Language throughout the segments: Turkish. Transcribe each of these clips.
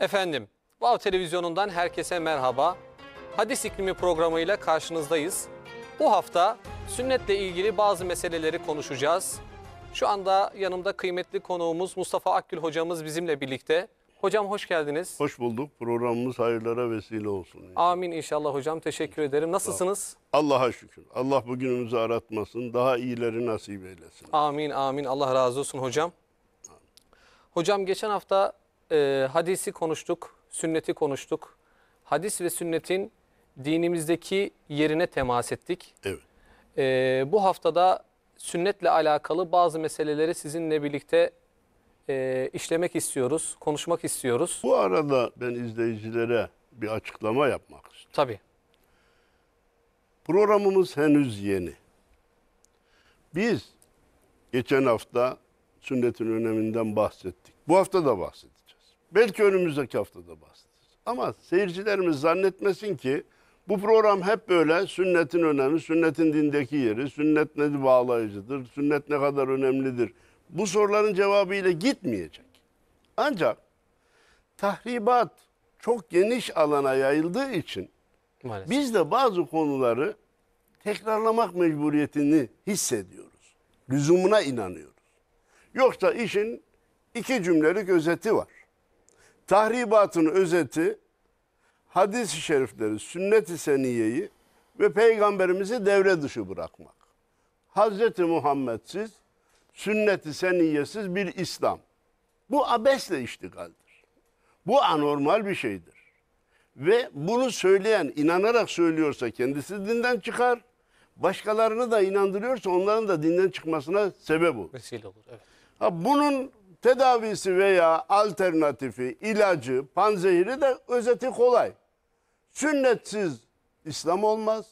Efendim, Vav Televizyonu'ndan herkese merhaba. Hadis iklimi programıyla karşınızdayız. Bu hafta sünnetle ilgili bazı meseleleri konuşacağız. Şu anda yanımda kıymetli konuğumuz Mustafa Akgül hocamız bizimle birlikte. Hocam hoş geldiniz. Hoş bulduk. Programımız hayırlara vesile olsun. Amin inşallah hocam. Teşekkür ederim. Nasılsınız? Allah'a şükür. Allah bugünümüzü aratmasın. Daha iyileri nasip eylesin. Amin amin. Allah razı olsun hocam. Hocam geçen hafta e, hadisi konuştuk, sünneti konuştuk. Hadis ve sünnetin dinimizdeki yerine temas ettik. Evet. E, bu haftada sünnetle alakalı bazı meseleleri sizinle birlikte e, işlemek istiyoruz, konuşmak istiyoruz. Bu arada ben izleyicilere bir açıklama yapmak istiyorum. Tabii. Programımız henüz yeni. Biz geçen hafta sünnetin öneminden bahsettik. Bu hafta da bahsettik. Belki önümüzdeki haftada bahsederiz. Ama seyircilerimiz zannetmesin ki bu program hep böyle sünnetin önemi, sünnetin dindeki yeri, sünnet ne bağlayıcıdır, sünnet ne kadar önemlidir. Bu soruların cevabı ile gitmeyecek. Ancak tahribat çok geniş alana yayıldığı için Maalesef. biz de bazı konuları tekrarlamak mecburiyetini hissediyoruz. Lüzumuna inanıyoruz. Yoksa işin iki cümlelik özeti var tahribatın özeti hadis-i şerifleri, sünnet-i seniyeyi ve peygamberimizi devre dışı bırakmak. Hazreti Muhammed'siz, sünnet-i seniyyesiz bir İslam. Bu abesle iştigaldir. Bu anormal bir şeydir. Ve bunu söyleyen, inanarak söylüyorsa kendisi dinden çıkar, başkalarını da inandırıyorsa onların da dinden çıkmasına sebep olur. Vesile olur, evet. Ha, bunun tedavisi veya alternatifi, ilacı, panzehiri de özeti kolay. Sünnetsiz İslam olmaz.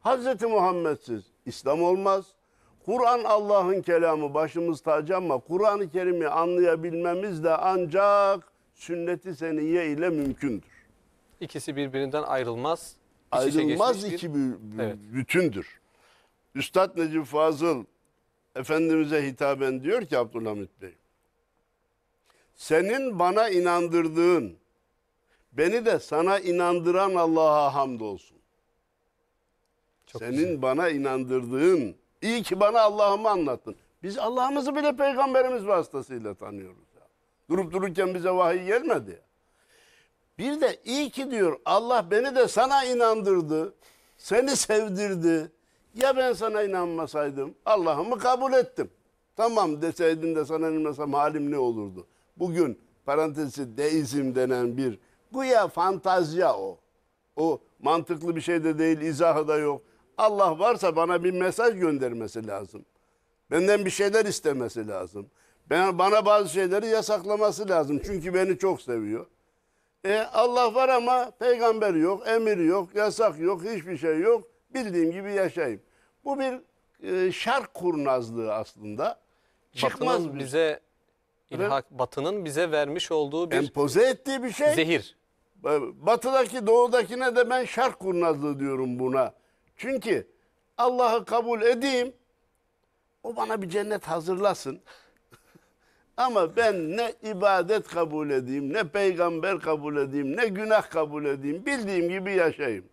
Hazreti Muhammedsiz İslam olmaz. Kur'an Allah'ın kelamı başımız tacı ama Kur'an-ı Kerim'i anlayabilmemiz de ancak Sünneti i ile mümkündür. İkisi birbirinden ayrılmaz. ayrılmaz iki bir... evet. bütündür. Üstad Necip Fazıl Efendimiz'e hitaben diyor ki Abdülhamit Bey senin bana inandırdığın, beni de sana inandıran Allah'a hamdolsun. Çok senin güzel. bana inandırdığın, iyi ki bana Allah'ımı anlattın. Biz Allah'ımızı bile peygamberimiz vasıtasıyla tanıyoruz. Ya. Durup dururken bize vahiy gelmedi. Ya. Bir de iyi ki diyor Allah beni de sana inandırdı. Seni sevdirdi. Ya ben sana inanmasaydım Allah'ımı kabul ettim. Tamam deseydin de sana inanmasam halim ne olurdu? bugün parantezi deizm denen bir guya fantazya o. O mantıklı bir şey de değil, izahı da yok. Allah varsa bana bir mesaj göndermesi lazım. Benden bir şeyler istemesi lazım. Ben, bana bazı şeyleri yasaklaması lazım. Çünkü beni çok seviyor. E, Allah var ama peygamber yok, emir yok, yasak yok, hiçbir şey yok. Bildiğim gibi yaşayayım. Bu bir e, şark kurnazlığı aslında. Çıkmaz Batımız bize İlhak Batı'nın bize vermiş olduğu bir empoze ettiği bir şey. zehir. Batıdaki doğudakine de ben şark kurnazlığı diyorum buna. Çünkü Allah'ı kabul edeyim. O bana bir cennet hazırlasın. Ama ben ne ibadet kabul edeyim, ne peygamber kabul edeyim, ne günah kabul edeyim. Bildiğim gibi yaşayayım.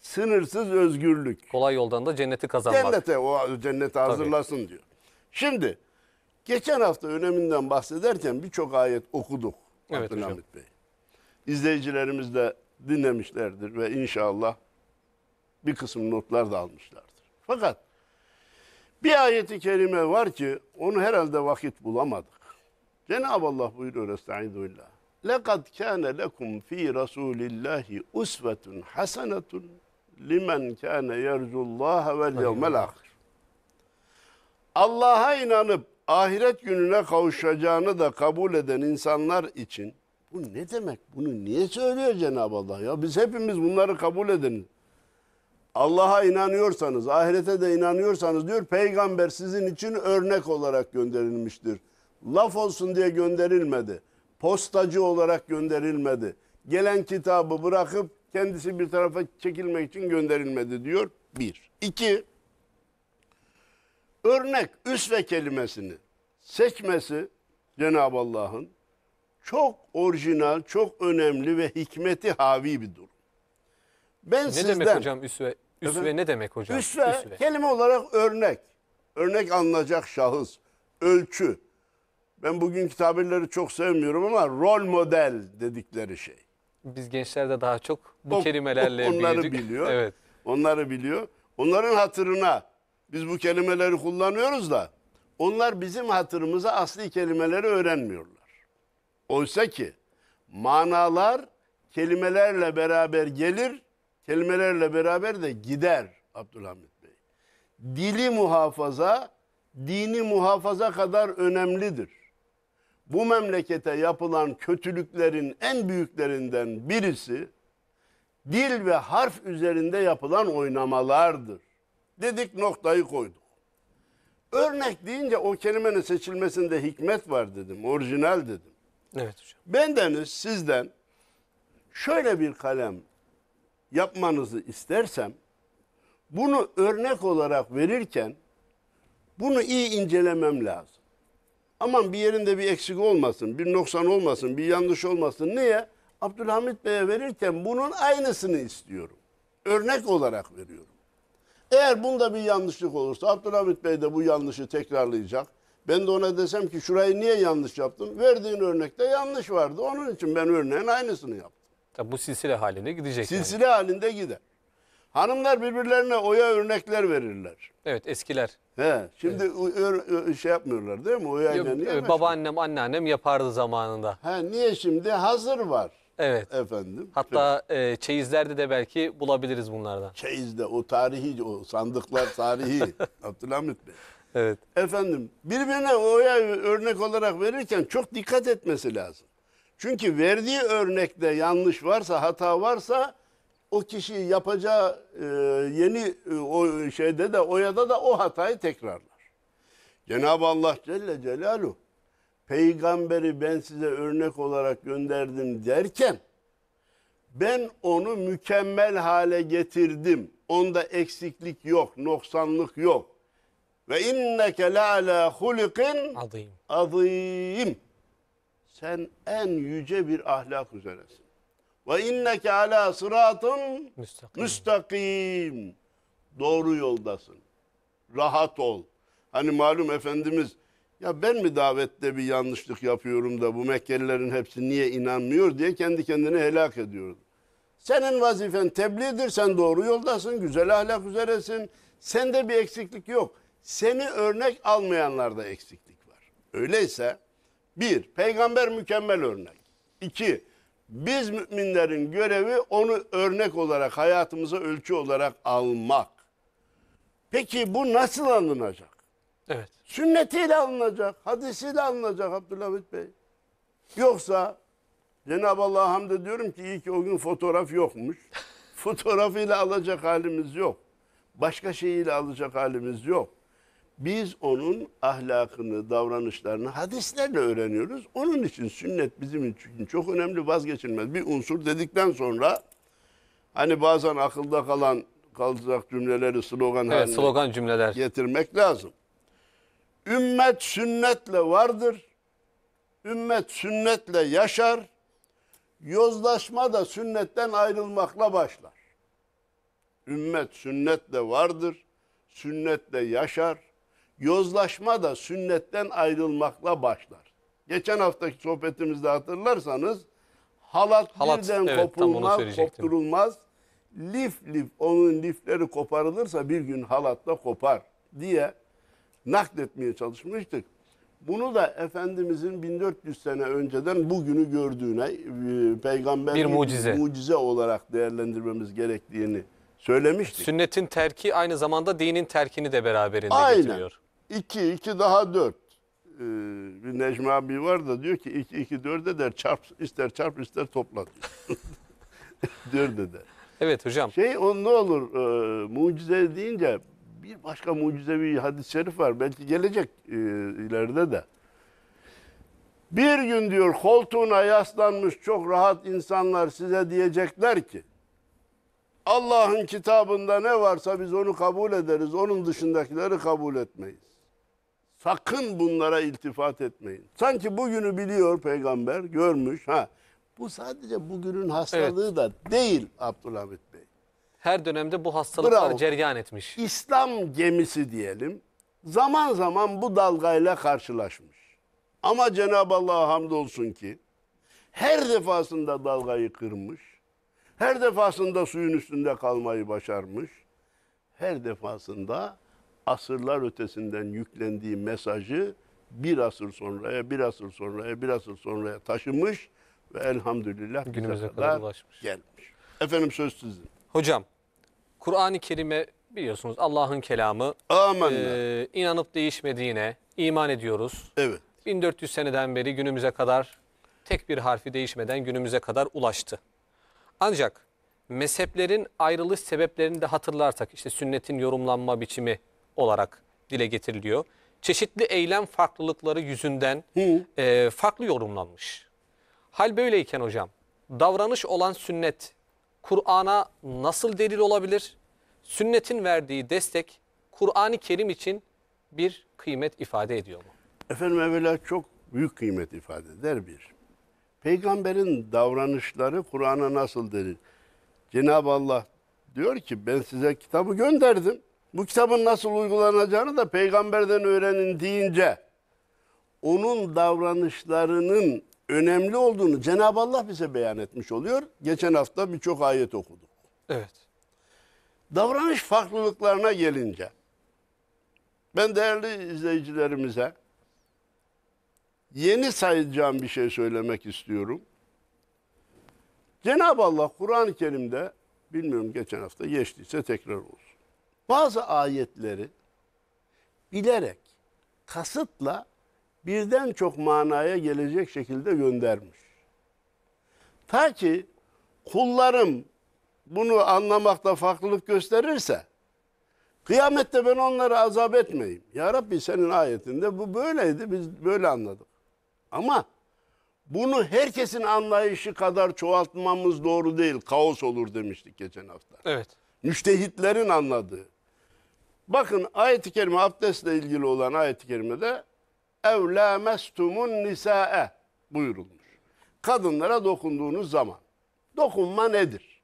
Sınırsız özgürlük. Kolay yoldan da cenneti kazanmak. Cennete, o cennete hazırlasın diyor. Şimdi Geçen hafta öneminden bahsederken birçok ayet okuduk evet, hocam. Bey. İzleyicilerimiz de dinlemişlerdir ve inşallah bir kısım notlar da almışlardır. Fakat bir ayeti kerime var ki onu herhalde vakit bulamadık. Cenab-ı Allah buyuruyor Estaizu billah. لَقَدْ كَانَ لَكُمْ ف۪ي رَسُولِ اللّٰهِ اُسْوَةٌ حَسَنَةٌ لِمَنْ كَانَ يَرْجُ اللّٰهَ وَالْيَوْمَ الْآخِرِ Allah'a inanıp ahiret gününe kavuşacağını da kabul eden insanlar için bu ne demek? Bunu niye söylüyor Cenab-ı Allah? Ya biz hepimiz bunları kabul edin. Allah'a inanıyorsanız, ahirete de inanıyorsanız diyor peygamber sizin için örnek olarak gönderilmiştir. Laf olsun diye gönderilmedi. Postacı olarak gönderilmedi. Gelen kitabı bırakıp kendisi bir tarafa çekilmek için gönderilmedi diyor. Bir. İki, örnek üsve kelimesini seçmesi Cenab-ı Allah'ın çok orijinal, çok önemli ve hikmeti havi bir durum. Ben ne sizden, demek hocam üsve? Üsve efendim, ne demek hocam? Üsve, üsve kelime olarak örnek. Örnek alınacak şahıs, ölçü. Ben bugünkü tabirleri çok sevmiyorum ama rol model dedikleri şey. Biz gençlerde daha çok bu o, kelimelerle onları büyüdük. biliyor. Evet. Onları biliyor. Onların hatırına biz bu kelimeleri kullanıyoruz da onlar bizim hatırımıza asli kelimeleri öğrenmiyorlar. Oysa ki manalar kelimelerle beraber gelir, kelimelerle beraber de gider Abdülhamit Bey. Dili muhafaza, dini muhafaza kadar önemlidir. Bu memlekete yapılan kötülüklerin en büyüklerinden birisi dil ve harf üzerinde yapılan oynamalardır dedik noktayı koyduk. Örnek deyince o kelimenin seçilmesinde hikmet var dedim. Orijinal dedim. Evet hocam. Bendeniz sizden şöyle bir kalem yapmanızı istersem bunu örnek olarak verirken bunu iyi incelemem lazım. Aman bir yerinde bir eksik olmasın, bir noksan olmasın, bir yanlış olmasın. Niye? Abdülhamit Bey'e verirken bunun aynısını istiyorum. Örnek olarak veriyorum. Eğer bunda bir yanlışlık olursa Abdülhamit Bey de bu yanlışı tekrarlayacak. Ben de ona desem ki şurayı niye yanlış yaptın? Verdiğin örnekte yanlış vardı. Onun için ben örneğin aynısını yaptım. Tabii bu silsile halinde gidecek. Silsile yani. halinde gider. Hanımlar birbirlerine oya örnekler verirler. Evet eskiler. He, şimdi evet. şey yapmıyorlar değil mi? Oya Yok, niye babaannem, anneannem yapardı zamanında. He, niye şimdi? Hazır var. Evet. Efendim. Hatta e, çeyizlerde de belki bulabiliriz bunlardan. Çeyizde o tarihi o sandıklar tarihi Abdülhamit Bey. Evet. Efendim birbirine oya örnek olarak verirken çok dikkat etmesi lazım. Çünkü verdiği örnekte yanlış varsa, hata varsa o kişi yapacağı e, yeni e, o şeyde de oyada da o hatayı tekrarlar. Cenab-ı Allah Celle Celaluhu peygamberi ben size örnek olarak gönderdim derken ben onu mükemmel hale getirdim. Onda eksiklik yok, noksanlık yok. Ve inneke la ala hulikin azim. azim. Sen en yüce bir ahlak üzeresin. Ve inneke ala sıratın müstakim. müstakim. Doğru yoldasın. Rahat ol. Hani malum Efendimiz ya ben mi davette bir yanlışlık yapıyorum da bu Mekkelilerin hepsi niye inanmıyor diye kendi kendini helak ediyordu. Senin vazifen tebliğdir, sen doğru yoldasın, güzel ahlak üzeresin. Sende bir eksiklik yok. Seni örnek almayanlarda eksiklik var. Öyleyse bir, peygamber mükemmel örnek. İki, biz müminlerin görevi onu örnek olarak, hayatımıza ölçü olarak almak. Peki bu nasıl alınacak? Evet. Sünnetiyle alınacak, hadisiyle alınacak Abdülhamit Bey. Yoksa Cenab-ı Allah'a hamd ediyorum ki iyi ki o gün fotoğraf yokmuş. Fotoğrafıyla alacak halimiz yok. Başka şeyiyle alacak halimiz yok. Biz onun ahlakını, davranışlarını hadislerle öğreniyoruz. Onun için sünnet bizim için çok önemli, vazgeçilmez bir unsur dedikten sonra hani bazen akılda kalan kalacak cümleleri slogan evet, haline slogan cümleler. getirmek lazım. Ümmet sünnetle vardır. Ümmet sünnetle yaşar. Yozlaşma da sünnetten ayrılmakla başlar. Ümmet sünnetle vardır. Sünnetle yaşar. Yozlaşma da sünnetten ayrılmakla başlar. Geçen haftaki sohbetimizde hatırlarsanız halat, halat birden evet, kopulmaz, kopturulmaz. Lif lif onun lifleri koparılırsa bir gün halatta kopar diye nakletmeye çalışmıştık. Bunu da Efendimizin 1400 sene önceden bugünü gördüğüne e, peygamber bir mucize. mucize olarak değerlendirmemiz gerektiğini söylemiştik. Sünnetin terki aynı zamanda dinin terkini de beraberinde Aynen. getiriyor. İki, iki daha dört. Ee, bir Necmi abi var da diyor ki iki, iki dört eder çarp, ister çarp ister topla diyor. dört eder. Evet hocam. Şey on ne olur e, mucize deyince bir başka mucizevi hadis-i şerif var. Belki gelecek e, ileride de. Bir gün diyor koltuğuna yaslanmış çok rahat insanlar size diyecekler ki Allah'ın kitabında ne varsa biz onu kabul ederiz. Onun dışındakileri kabul etmeyiz. Sakın bunlara iltifat etmeyin. Sanki bugünü biliyor peygamber, görmüş. Ha, bu sadece bugünün hastalığı evet. da değil Abdülhamit her dönemde bu hastalıklar Bravo. ceryan etmiş. İslam gemisi diyelim zaman zaman bu dalgayla karşılaşmış. Ama Cenab-ı Allah'a hamdolsun ki her defasında dalgayı kırmış. Her defasında suyun üstünde kalmayı başarmış. Her defasında asırlar ötesinden yüklendiği mesajı bir asır sonraya, bir asır sonraya, bir asır sonraya taşımış ve elhamdülillah günümüze kadar, kadar ulaşmış. Gelmiş. Efendim söz sizin. Hocam, Kur'an-ı Kerim'e biliyorsunuz Allah'ın kelamı. Amenna. E, ee, inanıp değişmediğine iman ediyoruz. Evet. 1400 seneden beri günümüze kadar tek bir harfi değişmeden günümüze kadar ulaştı. Ancak mezheplerin ayrılış sebeplerini de hatırlarsak işte sünnetin yorumlanma biçimi olarak dile getiriliyor. Çeşitli eylem farklılıkları yüzünden e, farklı yorumlanmış. Hal böyleyken hocam davranış olan sünnet Kur'an'a nasıl delil olabilir? Sünnetin verdiği destek Kur'an-ı Kerim için bir kıymet ifade ediyor mu? Efendim evvela çok büyük kıymet ifade eder bir. Peygamberin davranışları Kur'an'a nasıl delil? Cenab-ı Allah diyor ki ben size kitabı gönderdim. Bu kitabın nasıl uygulanacağını da peygamberden öğrenin deyince onun davranışlarının önemli olduğunu Cenab-ı Allah bize beyan etmiş oluyor. Geçen hafta birçok ayet okuduk. Evet. Davranış farklılıklarına gelince ben değerli izleyicilerimize yeni sayacağım bir şey söylemek istiyorum. Cenab-ı Allah Kur'an-ı Kerim'de bilmiyorum geçen hafta geçtiyse tekrar olsun. Bazı ayetleri bilerek kasıtla birden çok manaya gelecek şekilde göndermiş. Ta ki kullarım bunu anlamakta farklılık gösterirse kıyamette ben onları azap etmeyeyim. Ya Rabbi senin ayetinde bu böyleydi biz böyle anladık. Ama bunu herkesin anlayışı kadar çoğaltmamız doğru değil. Kaos olur demiştik geçen hafta. Evet. Müştehitlerin anladığı. Bakın ayet-i kerime abdestle ilgili olan ayet-i kerimede ev lâmestumun nisâe buyurulmuş. Kadınlara dokunduğunuz zaman. Dokunma nedir?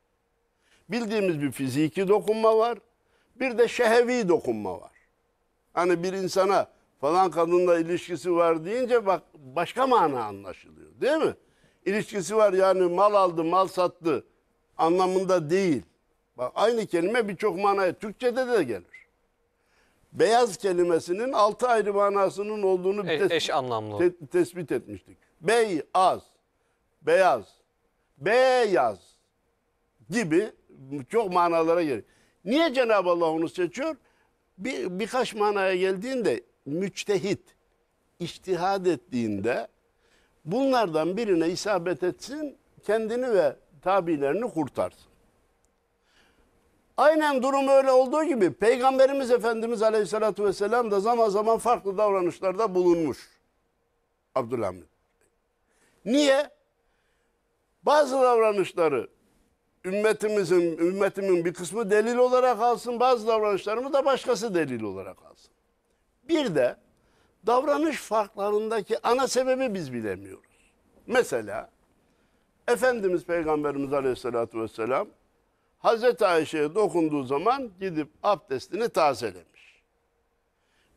Bildiğimiz bir fiziki dokunma var. Bir de şehevi dokunma var. Hani bir insana falan kadınla ilişkisi var deyince bak başka mana anlaşılıyor değil mi? İlişkisi var yani mal aldı mal sattı anlamında değil. Bak aynı kelime birçok manaya Türkçe'de de gelir beyaz kelimesinin altı ayrı manasının olduğunu e, eş anlamlı. Te, tespit etmiştik. Bey az, beyaz, beyaz gibi çok manalara gelir. Niye Cenab-ı Allah onu seçiyor? Bir, birkaç manaya geldiğinde müçtehit, iştihad ettiğinde bunlardan birine isabet etsin, kendini ve tabilerini kurtarsın. Aynen durum öyle olduğu gibi Peygamberimiz Efendimiz Aleyhisselatü Vesselam da zaman zaman farklı davranışlarda bulunmuş. Abdülhamid. Niye? Bazı davranışları ümmetimizin, ümmetimin bir kısmı delil olarak alsın, bazı davranışlarımı da başkası delil olarak alsın. Bir de davranış farklarındaki ana sebebi biz bilemiyoruz. Mesela Efendimiz Peygamberimiz Aleyhisselatü Vesselam Hazreti Ayşe'ye dokunduğu zaman gidip abdestini tazelemiş.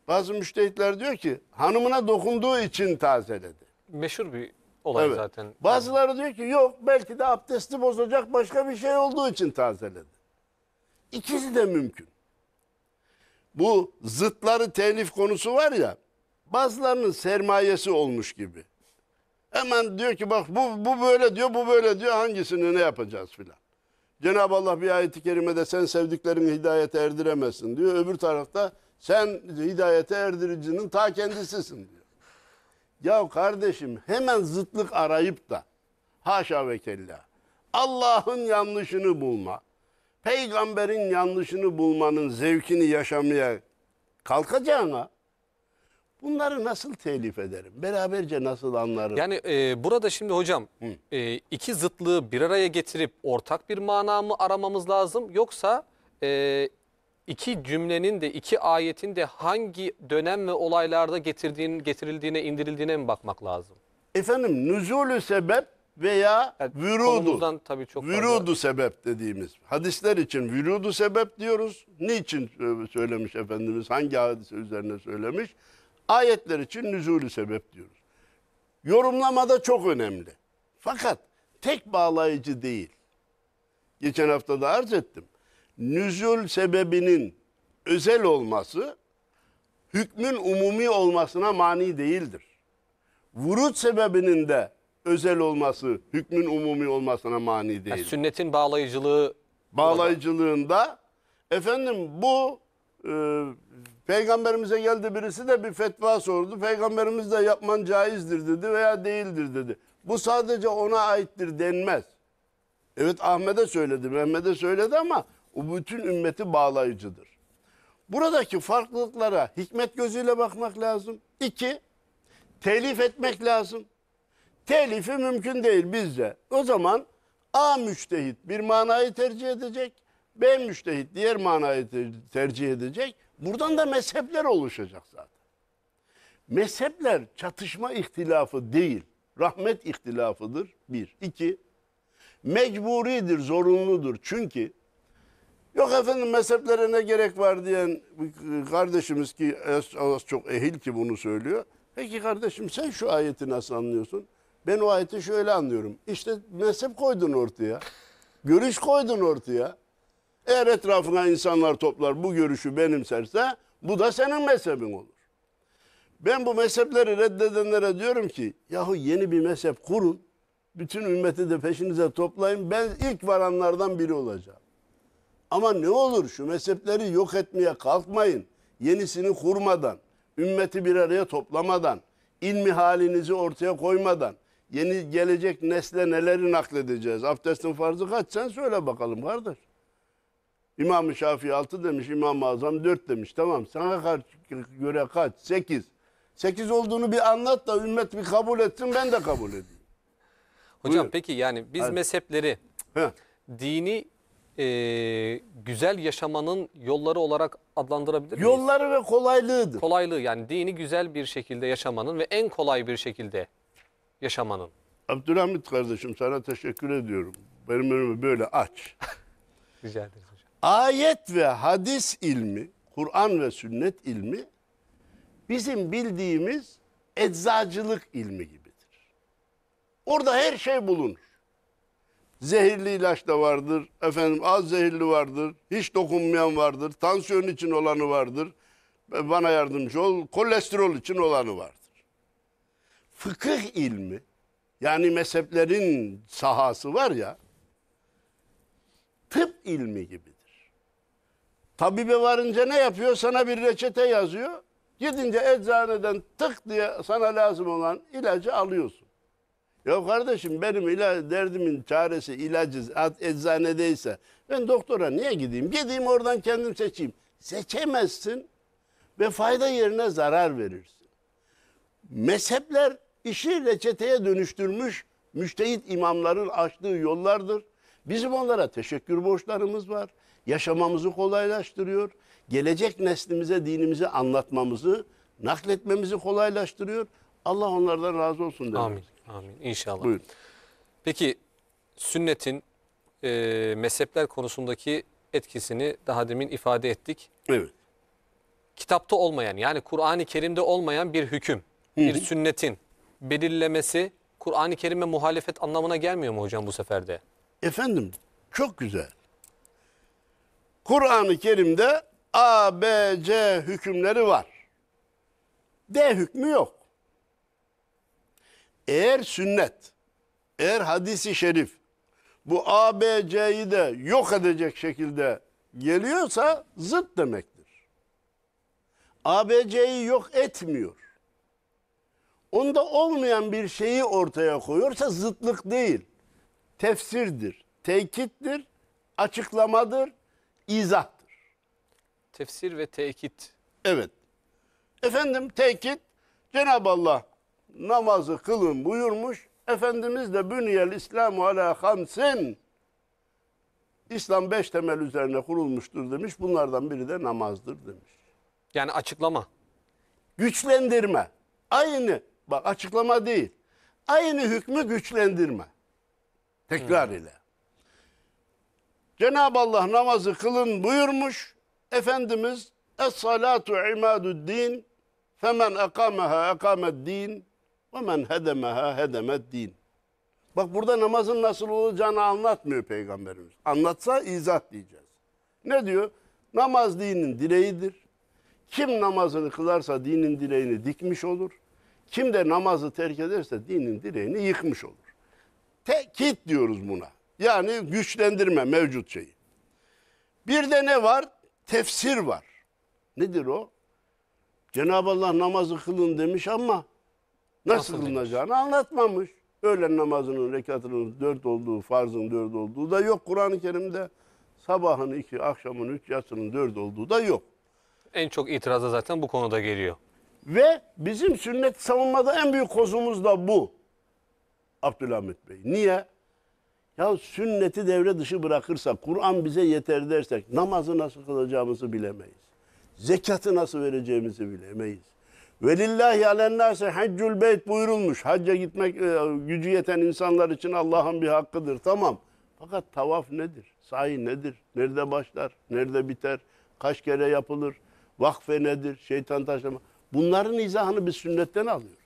Bazı müştehitler diyor ki hanımına dokunduğu için tazeledi. Meşhur bir olay evet. zaten. Bazıları diyor ki yok belki de abdesti bozacak başka bir şey olduğu için tazeledi. İkisi de mümkün. Bu zıtları telif konusu var ya bazılarının sermayesi olmuş gibi. Hemen diyor ki bak bu, bu böyle diyor bu böyle diyor hangisini ne yapacağız filan. Cenab-ı Allah bir ayeti kerimede sen sevdiklerini hidayete erdiremezsin diyor. Öbür tarafta sen hidayete erdiricinin ta kendisisin diyor. Ya kardeşim hemen zıtlık arayıp da haşa ve kella Allah'ın yanlışını bulma. Peygamberin yanlışını bulmanın zevkini yaşamaya kalkacağına Bunları nasıl telif ederim? Beraberce nasıl anlarım? Yani e, burada şimdi hocam e, iki zıtlığı bir araya getirip ortak bir mana mı aramamız lazım? Yoksa e, iki cümlenin de iki ayetin de hangi dönem ve olaylarda getirdiğin, getirildiğine indirildiğine mi bakmak lazım? Efendim nüzulü sebep veya yani vürudu. Tabii çok vürudu fazla... sebep dediğimiz. Hadisler için vürudu sebep diyoruz. Niçin e, söylemiş Efendimiz? Hangi hadise üzerine söylemiş? Ayetler için nüzulü sebep diyoruz. Yorumlamada çok önemli. Fakat tek bağlayıcı değil. Geçen hafta da arz ettim. Nüzul sebebinin özel olması hükmün umumi olmasına mani değildir. Vurut sebebinin de özel olması hükmün umumi olmasına mani değildir. sünnetin bağlayıcılığı bağlayıcılığında efendim bu e, Peygamberimize geldi birisi de bir fetva sordu. Peygamberimiz de yapman caizdir dedi veya değildir dedi. Bu sadece ona aittir denmez. Evet Ahmet'e söyledi, Mehmet'e söyledi ama o bütün ümmeti bağlayıcıdır. Buradaki farklılıklara hikmet gözüyle bakmak lazım. İki, telif etmek lazım. Telifi mümkün değil bizce. O zaman A müştehit bir manayı tercih edecek. B müştehit diğer manayı tercih edecek. Buradan da mezhepler oluşacak zaten. Mezhepler çatışma ihtilafı değil, rahmet ihtilafıdır. Bir. iki mecburidir, zorunludur. Çünkü yok efendim mezheplere ne gerek var diyen kardeşimiz ki az, çok ehil ki bunu söylüyor. Peki kardeşim sen şu ayeti nasıl anlıyorsun? Ben o ayeti şöyle anlıyorum. İşte mezhep koydun ortaya. Görüş koydun ortaya. Eğer etrafına insanlar toplar bu görüşü benimserse bu da senin mezhebin olur. Ben bu mezhepleri reddedenlere diyorum ki yahu yeni bir mezhep kurun. Bütün ümmeti de peşinize toplayın. Ben ilk varanlardan biri olacağım. Ama ne olur şu mezhepleri yok etmeye kalkmayın. Yenisini kurmadan, ümmeti bir araya toplamadan, ilmi halinizi ortaya koymadan, yeni gelecek nesle neleri nakledeceğiz? Abdestin farzı kaç? Sen söyle bakalım kardeş i̇mam Şafii 6 demiş, İmam-ı Azam 4 demiş. Tamam sana göre kaç? 8. 8 olduğunu bir anlat da ümmet bir kabul etsin ben de kabul edeyim. Hocam Buyur. peki yani biz Hadi. mezhepleri Heh. dini e, güzel yaşamanın yolları olarak adlandırabilir miyiz? Yolları ve kolaylığıdır. Kolaylığı yani dini güzel bir şekilde yaşamanın ve en kolay bir şekilde yaşamanın. Abdülhamit kardeşim sana teşekkür ediyorum. Benim önümü böyle aç. Rica ederim. Ayet ve hadis ilmi, Kur'an ve sünnet ilmi bizim bildiğimiz eczacılık ilmi gibidir. Orada her şey bulunur. Zehirli ilaç da vardır, efendim az zehirli vardır, hiç dokunmayan vardır, tansiyon için olanı vardır, e, bana yardımcı ol, kolesterol için olanı vardır. Fıkıh ilmi, yani mezheplerin sahası var ya, tıp ilmi gibidir. Tabibe varınca ne yapıyor? Sana bir reçete yazıyor. Gidince eczaneden tık diye sana lazım olan ilacı alıyorsun. Yok kardeşim benim ila derdimin çaresi ilacı eczanedeyse ben doktora niye gideyim? Gideyim oradan kendim seçeyim. Seçemezsin ve fayda yerine zarar verirsin. Mezhepler işi reçeteye dönüştürmüş müştehit imamların açtığı yollardır. Bizim onlara teşekkür borçlarımız var yaşamamızı kolaylaştırıyor. Gelecek neslimize dinimizi anlatmamızı, nakletmemizi kolaylaştırıyor. Allah onlardan razı olsun demek. Amin, amin İnşallah. Buyurun. Peki sünnetin e, mezhepler konusundaki etkisini daha demin ifade ettik. Evet. Kitapta olmayan yani Kur'an-ı Kerim'de olmayan bir hüküm, Hı -hı. bir sünnetin belirlemesi Kur'an-ı Kerim'e muhalefet anlamına gelmiyor mu hocam bu seferde? Efendim çok güzel. Kur'an-ı Kerim'de A, B, C hükümleri var. D hükmü yok. Eğer sünnet, eğer hadisi şerif bu A, B, C'yi de yok edecek şekilde geliyorsa zıt demektir. A, B, C'yi yok etmiyor. Onda olmayan bir şeyi ortaya koyuyorsa zıtlık değil. Tefsirdir, tekittir, açıklamadır, izahtır. Tefsir ve tekit. Evet. Efendim tekit Cenab-ı Allah namazı kılın buyurmuş. Efendimiz de bünyel İslamu ala hamsin. İslam beş temel üzerine kurulmuştur demiş. Bunlardan biri de namazdır demiş. Yani açıklama. Güçlendirme. Aynı bak açıklama değil. Aynı hükmü güçlendirme. Tekrar hmm. ile. Cenab-ı Allah namazı kılın buyurmuş. Efendimiz Es salatu imadu din femen ekameha ekamed din ve men hedemeha hedemed din. Bak burada namazın nasıl olacağını anlatmıyor peygamberimiz. Anlatsa izah diyeceğiz. Ne diyor? Namaz dinin dileğidir. Kim namazını kılarsa dinin dileğini dikmiş olur. Kim de namazı terk ederse dinin dileğini yıkmış olur. Tekit diyoruz buna. Yani güçlendirme mevcut şeyi. Bir de ne var? Tefsir var. Nedir o? Cenab-ı Allah namazı kılın demiş ama nasıl, nasıl kılınacağını demiş? anlatmamış. Öğlen namazının rekatının dört olduğu, farzın dört olduğu da yok Kur'an-ı Kerim'de. Sabahın iki, akşamın üç, yatsının dört olduğu da yok. En çok itiraza zaten bu konuda geliyor. Ve bizim sünnet savunmada en büyük kozumuz da bu. Abdülhamit Bey. Niye? Ya sünneti devre dışı bırakırsak, Kur'an bize yeter dersek namazı nasıl kılacağımızı bilemeyiz. Zekatı nasıl vereceğimizi bilemeyiz. Velillahi alennâse haccul beyt buyurulmuş. Hacca gitmek e, gücü yeten insanlar için Allah'ın bir hakkıdır. Tamam. Fakat tavaf nedir? Sahi nedir? Nerede başlar? Nerede biter? Kaç kere yapılır? Vakfe nedir? Şeytan taşlama. Bunların izahını biz sünnetten alıyoruz.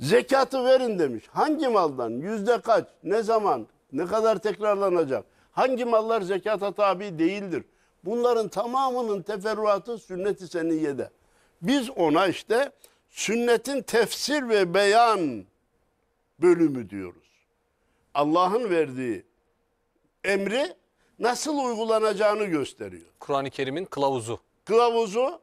Zekatı verin demiş. Hangi maldan? Yüzde kaç? Ne zaman? Ne kadar tekrarlanacak? Hangi mallar zekata tabi değildir? Bunların tamamının teferruatı sünnet-i seniyyede. Biz ona işte sünnetin tefsir ve beyan bölümü diyoruz. Allah'ın verdiği emri nasıl uygulanacağını gösteriyor. Kur'an-ı Kerim'in kılavuzu. Kılavuzu.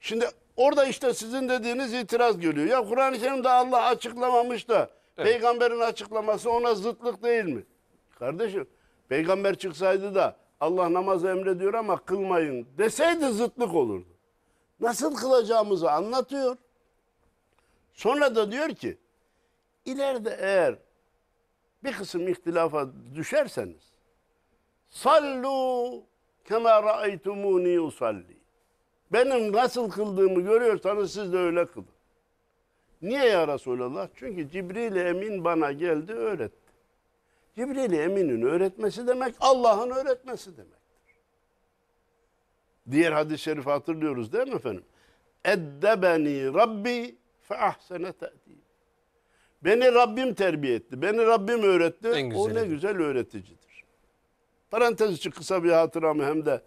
Şimdi orada işte sizin dediğiniz itiraz geliyor. Ya Kur'an-ı Kerim'de Allah açıklamamış da evet. peygamberin açıklaması ona zıtlık değil mi? Kardeşim peygamber çıksaydı da Allah namaz emrediyor ama kılmayın deseydi zıtlık olurdu. Nasıl kılacağımızı anlatıyor. Sonra da diyor ki ileride eğer bir kısım ihtilafa düşerseniz sallu kema raeytumuni usalli. Benim nasıl kıldığımı görüyorsanız siz de öyle kılın. Niye ya Resulallah? Çünkü Cibril Emin bana geldi öğretti. Cibril-i Emin'in öğretmesi demek Allah'ın öğretmesi demektir. Diğer hadis-i şerifi hatırlıyoruz değil mi efendim? Eddebeni Rabbi fe ahsene te'dib. Beni Rabbim terbiye etti. Beni Rabbim öğretti. O ne güzel öğreticidir. Parantez için kısa bir hatıramı hem de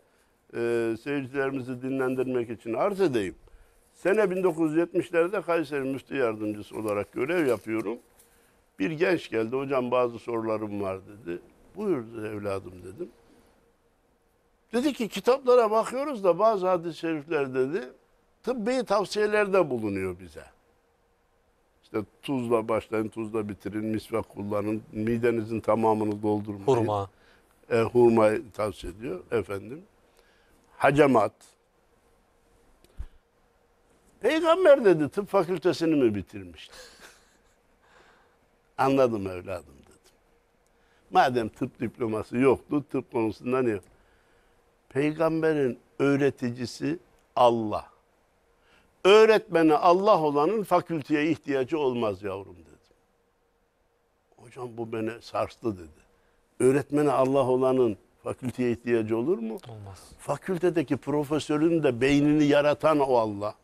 e, seyircilerimizi dinlendirmek için arz edeyim. Sene 1970'lerde Kayseri Müftü Yardımcısı olarak görev yapıyorum. Bir genç geldi, hocam bazı sorularım var dedi. Buyur evladım dedim. Dedi ki kitaplara bakıyoruz da bazı hadis-i şerifler dedi, tıbbi tavsiyelerde bulunuyor bize. İşte tuzla başlayın, tuzla bitirin, misvak kullanın, midenizin tamamını doldurmayın. Hurma. E, hurma tavsiye ediyor efendim. Hacamat. Peygamber dedi tıp fakültesini mi bitirmişti? Anladım evladım dedim. Madem tıp diploması yoktu, tıp konusunda ne yok? Peygamberin öğreticisi Allah. Öğretmeni Allah olanın fakülteye ihtiyacı olmaz yavrum dedim. Hocam bu beni sarstı dedi. Öğretmeni Allah olanın fakülteye ihtiyacı olur mu? Olmaz. Fakültedeki profesörün de beynini yaratan o Allah.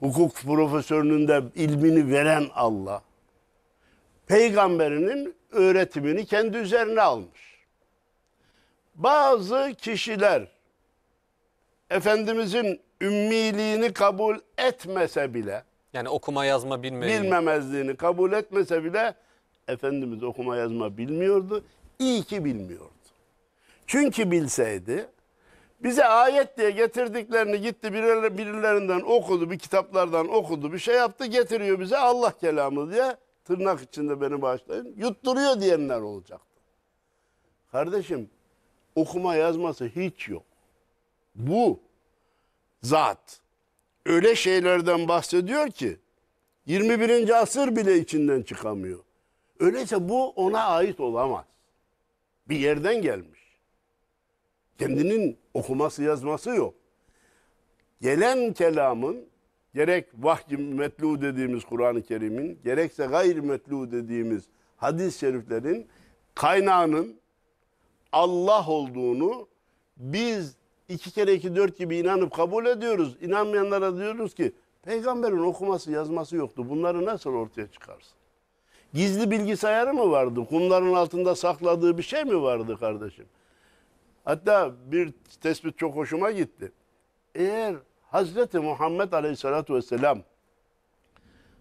Hukuk profesörünün de ilmini veren Allah peygamberinin öğretimini kendi üzerine almış. Bazı kişiler Efendimizin ümmiliğini kabul etmese bile yani okuma yazma bilmeyi. bilmemezliğini kabul etmese bile Efendimiz okuma yazma bilmiyordu. İyi ki bilmiyordu. Çünkü bilseydi bize ayet diye getirdiklerini gitti birilerinden okudu, bir kitaplardan okudu, bir şey yaptı getiriyor bize Allah kelamı diye tırnak içinde beni bağışlayın, yutturuyor diyenler olacaktı. Kardeşim, okuma yazması hiç yok. Bu zat öyle şeylerden bahsediyor ki 21. asır bile içinden çıkamıyor. Öyleyse bu ona ait olamaz. Bir yerden gelmiş. Kendinin okuması yazması yok. Gelen kelamın gerek vahyi metlu dediğimiz Kur'an-ı Kerim'in gerekse gayr metlu dediğimiz hadis-i şeriflerin kaynağının Allah olduğunu biz iki kere iki dört gibi inanıp kabul ediyoruz. İnanmayanlara diyoruz ki peygamberin okuması yazması yoktu. Bunları nasıl ortaya çıkarsın? Gizli bilgisayarı mı vardı? Kumların altında sakladığı bir şey mi vardı kardeşim? Hatta bir tespit çok hoşuma gitti. Eğer Hazreti Muhammed Aleyhisselatü Vesselam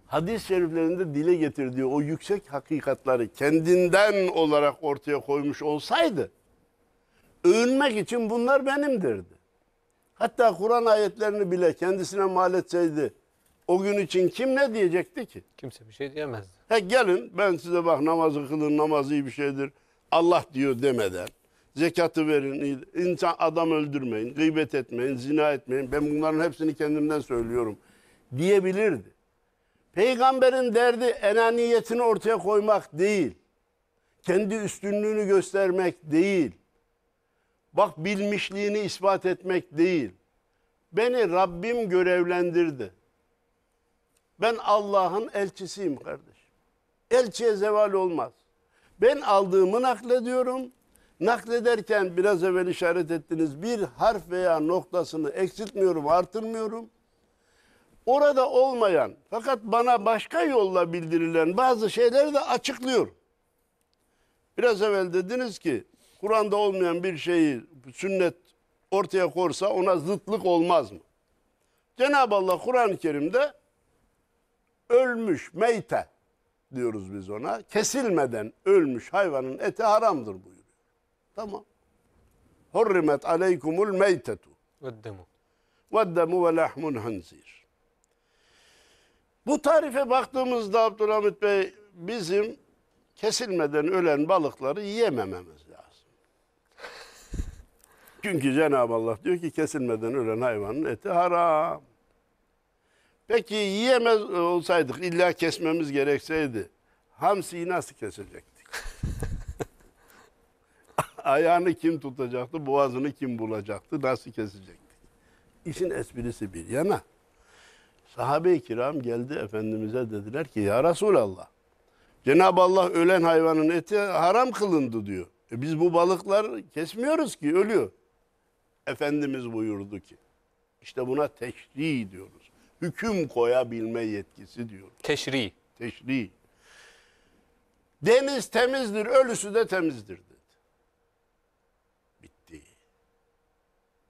hadis-i şeriflerinde dile getirdiği o yüksek hakikatları kendinden olarak ortaya koymuş olsaydı, övünmek için bunlar benimdirdi. Hatta Kur'an ayetlerini bile kendisine mal etseydi, o gün için kim ne diyecekti ki? Kimse bir şey diyemezdi. He gelin ben size bak namazı kılın, namazı iyi bir şeydir. Allah diyor demeden. Zekatı verin, insan adam öldürmeyin, gıybet etmeyin, zina etmeyin. Ben bunların hepsini kendimden söylüyorum diyebilirdi. Peygamberin derdi enaniyetini ortaya koymak değil. Kendi üstünlüğünü göstermek değil. Bak bilmişliğini ispat etmek değil. Beni Rabbim görevlendirdi. Ben Allah'ın elçisiyim kardeş. Elçiye zeval olmaz. Ben aldığımı naklediyorum. Naklederken biraz evvel işaret ettiniz bir harf veya noktasını eksiltmiyorum, artırmıyorum. Orada olmayan fakat bana başka yolla bildirilen bazı şeyleri de açıklıyor. Biraz evvel dediniz ki Kur'an'da olmayan bir şeyi sünnet ortaya korsa ona zıtlık olmaz mı? Cenab-ı Allah Kur'an-ı Kerim'de ölmüş meyte diyoruz biz ona. Kesilmeden ölmüş hayvanın eti haramdır bu. Tamam. Hurrimet aleykumul meytetu. Veddemu. Veddemu ve lahmun hanzir. Bu tarife baktığımızda Abdülhamit Bey bizim kesilmeden ölen balıkları yemememiz lazım. Çünkü Cenab-ı Allah diyor ki kesilmeden ölen hayvanın eti haram. Peki yiyemez olsaydık illa kesmemiz gerekseydi hamsiyi nasıl kesecek? Ayağını kim tutacaktı, boğazını kim bulacaktı, nasıl kesecekti? İşin esprisi bir yana. Sahabe-i kiram geldi Efendimiz'e dediler ki ya Resulallah. Cenab-ı Allah ölen hayvanın eti haram kılındı diyor. E biz bu balıklar kesmiyoruz ki ölüyor. Efendimiz buyurdu ki. işte buna teşri diyoruz. Hüküm koyabilme yetkisi diyor. Teşri. Teşri. Deniz temizdir, ölüsü de temizdir.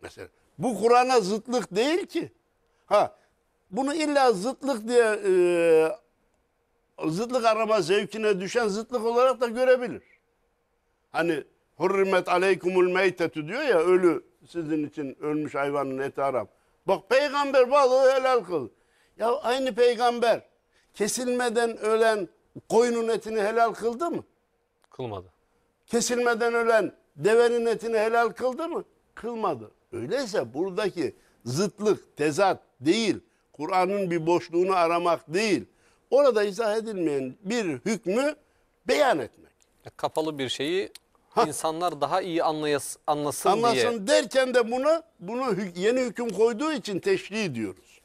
Mesela bu Kur'an'a zıtlık değil ki. Ha bunu illa zıtlık diye e, zıtlık arama zevkine düşen zıtlık olarak da görebilir. Hani hurrimet aleykumul meytetü diyor ya ölü sizin için ölmüş hayvanın eti haram. Bak peygamber balığı helal kıl. Ya aynı peygamber kesilmeden ölen koyunun etini helal kıldı mı? Kılmadı. Kesilmeden ölen devenin etini helal kıldı mı? Kılmadı. Öyleyse buradaki zıtlık, tezat değil, Kur'an'ın bir boşluğunu aramak değil, orada izah edilmeyen bir hükmü beyan etmek. E, kapalı bir şeyi ha. insanlar daha iyi anlayas, anlasın, anlasın diye. Anlasın derken de buna, bunu yeni hüküm koyduğu için teşri diyoruz.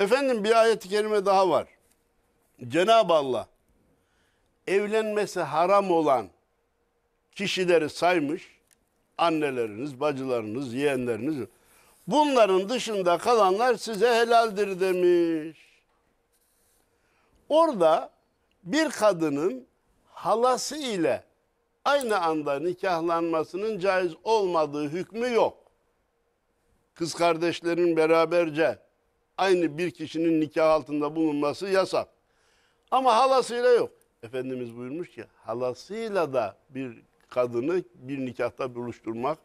Efendim bir ayet-i kerime daha var. Cenab-ı Allah evlenmesi haram olan kişileri saymış anneleriniz, bacılarınız, yeğenleriniz. Bunların dışında kalanlar size helaldir demiş. Orada bir kadının halası ile aynı anda nikahlanmasının caiz olmadığı hükmü yok. Kız kardeşlerin beraberce aynı bir kişinin nikah altında bulunması yasak. Ama halasıyla yok. Efendimiz buyurmuş ki halasıyla da bir kadını bir nikahta buluşturmak,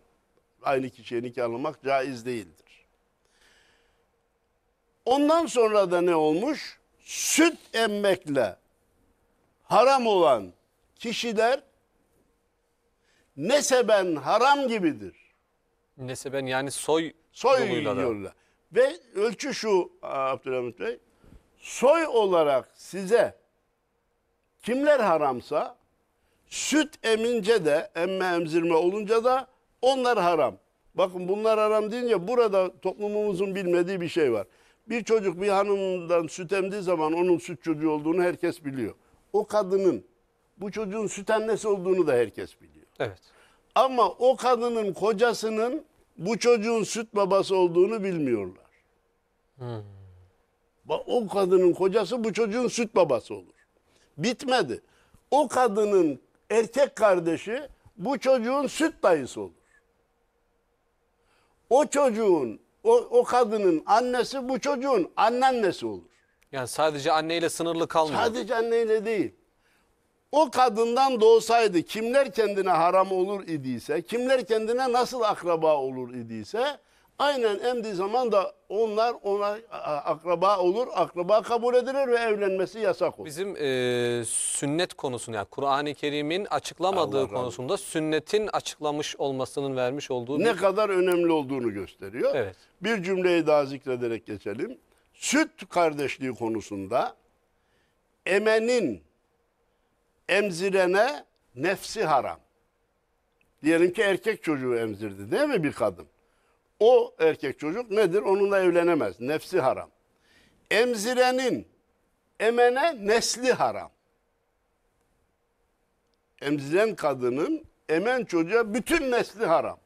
aynı kişiye nikahlamak caiz değildir. Ondan sonra da ne olmuş? Süt emmekle haram olan kişiler neseben haram gibidir. Neseben yani soy soy yoluyla. Ve ölçü şu Abdülhamit Bey. Soy olarak size kimler haramsa Süt emince de emme emzirme olunca da onlar haram. Bakın bunlar haram deyince burada toplumumuzun bilmediği bir şey var. Bir çocuk bir hanımdan süt emdiği zaman onun süt çocuğu olduğunu herkes biliyor. O kadının bu çocuğun süt annesi olduğunu da herkes biliyor. Evet. Ama o kadının kocasının bu çocuğun süt babası olduğunu bilmiyorlar. Hmm. O kadının kocası bu çocuğun süt babası olur. Bitmedi. O kadının erkek kardeşi bu çocuğun süt dayısı olur. O çocuğun, o, o kadının annesi bu çocuğun anneannesi olur. Yani sadece anneyle sınırlı kalmıyor. Sadece anneyle değil. O kadından doğsaydı kimler kendine haram olur idiyse, kimler kendine nasıl akraba olur idiyse Aynen emdiği zaman da onlar ona akraba olur, akraba kabul edilir ve evlenmesi yasak olur. Bizim e, sünnet konusunu yani Kur'an-ı Kerim'in açıklamadığı Allah konusunda Allah. sünnetin açıklamış olmasının vermiş olduğu... Ne bir... kadar önemli olduğunu gösteriyor. Evet. Bir cümleyi daha zikrederek geçelim. Süt kardeşliği konusunda emenin emzirene nefsi haram. Diyelim ki erkek çocuğu emzirdi değil mi bir kadın? o erkek çocuk nedir? Onunla evlenemez. Nefsi haram. Emzirenin emene nesli haram. Emziren kadının emen çocuğa bütün nesli haram.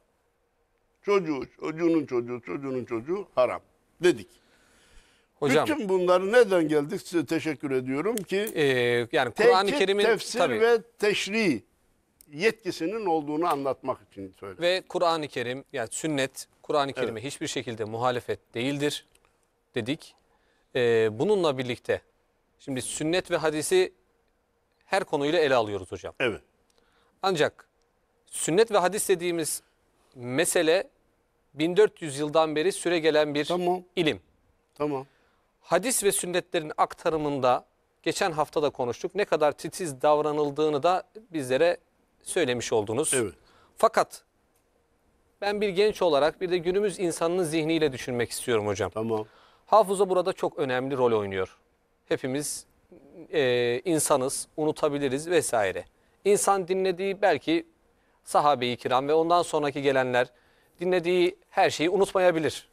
Çocuğu, çocuğunun çocuğu, çocuğunun çocuğu haram dedik. Hocam, Bütün bunları neden geldik size teşekkür ediyorum ki e, yani Kur'an-ı Kerim'in tefsir tabii. ve teşri yetkisinin olduğunu anlatmak için söyledim. Ve Kur'an-ı Kerim yani sünnet Kur'an-ı Kerim'e evet. hiçbir şekilde muhalefet değildir dedik. Ee, bununla birlikte şimdi sünnet ve hadisi her konuyla ele alıyoruz hocam. Evet. Ancak sünnet ve hadis dediğimiz mesele 1400 yıldan beri süre gelen bir tamam. ilim. Tamam. Hadis ve sünnetlerin aktarımında geçen hafta da konuştuk. Ne kadar titiz davranıldığını da bizlere söylemiş oldunuz. Evet. Fakat ben bir genç olarak bir de günümüz insanının zihniyle düşünmek istiyorum hocam. Tamam. Hafıza burada çok önemli rol oynuyor. Hepimiz e, insanız, unutabiliriz vesaire. İnsan dinlediği belki sahabe-i kiram ve ondan sonraki gelenler dinlediği her şeyi unutmayabilir.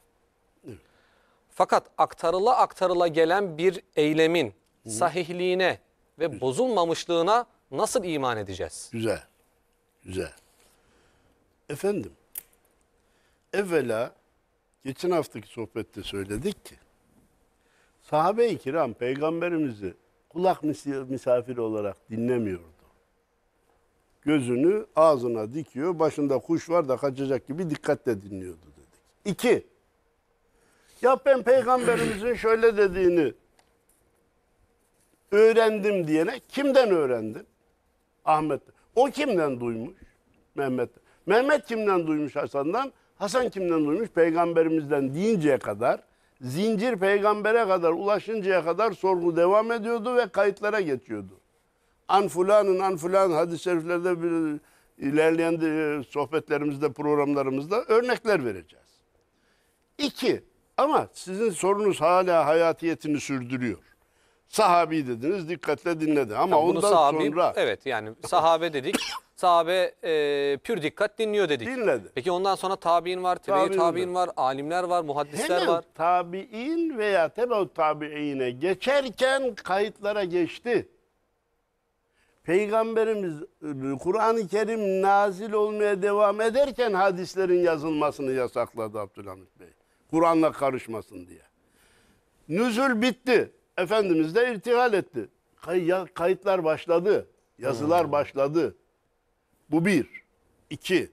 Fakat aktarıla aktarıla gelen bir eylemin Hı. sahihliğine ve Güzel. bozulmamışlığına nasıl iman edeceğiz? Güzel, güzel. Efendim, evvela geçen haftaki sohbette söyledik ki sahabe-i kiram peygamberimizi kulak misafiri olarak dinlemiyordu. Gözünü ağzına dikiyor, başında kuş var da kaçacak gibi dikkatle dinliyordu dedik. İki, ya ben peygamberimizin şöyle dediğini öğrendim diyene kimden öğrendin? Ahmet. O kimden duymuş? Mehmet. Mehmet kimden duymuş Hasan'dan? Hasan kimden duymuş? Peygamberimizden deyinceye kadar, zincir peygambere kadar ulaşıncaya kadar sorgu devam ediyordu ve kayıtlara geçiyordu. An fulanın an fulan hadis-i şeriflerde bir, ilerleyen sohbetlerimizde, programlarımızda örnekler vereceğiz. İki, ama sizin sorunuz hala hayatiyetini sürdürüyor. Sahabi dediniz, dikkatle dinledi. Ama yani ondan sahabi, sonra... Evet yani sahabe dedik sahabe e, pür dikkat dinliyor dedik. Dinledi. Peki ondan sonra tabi'in var, tebe tabi'in var, alimler var, muhaddisler Hemen var. tabi'in veya tebe tabi'ine geçerken kayıtlara geçti. Peygamberimiz Kur'an-ı Kerim nazil olmaya devam ederken hadislerin yazılmasını yasakladı Abdülhamit Bey. Kur'an'la karışmasın diye. Nüzül bitti. Efendimiz de irtihal etti. kayıtlar başladı. Yazılar hmm. başladı. Bu bir. İki.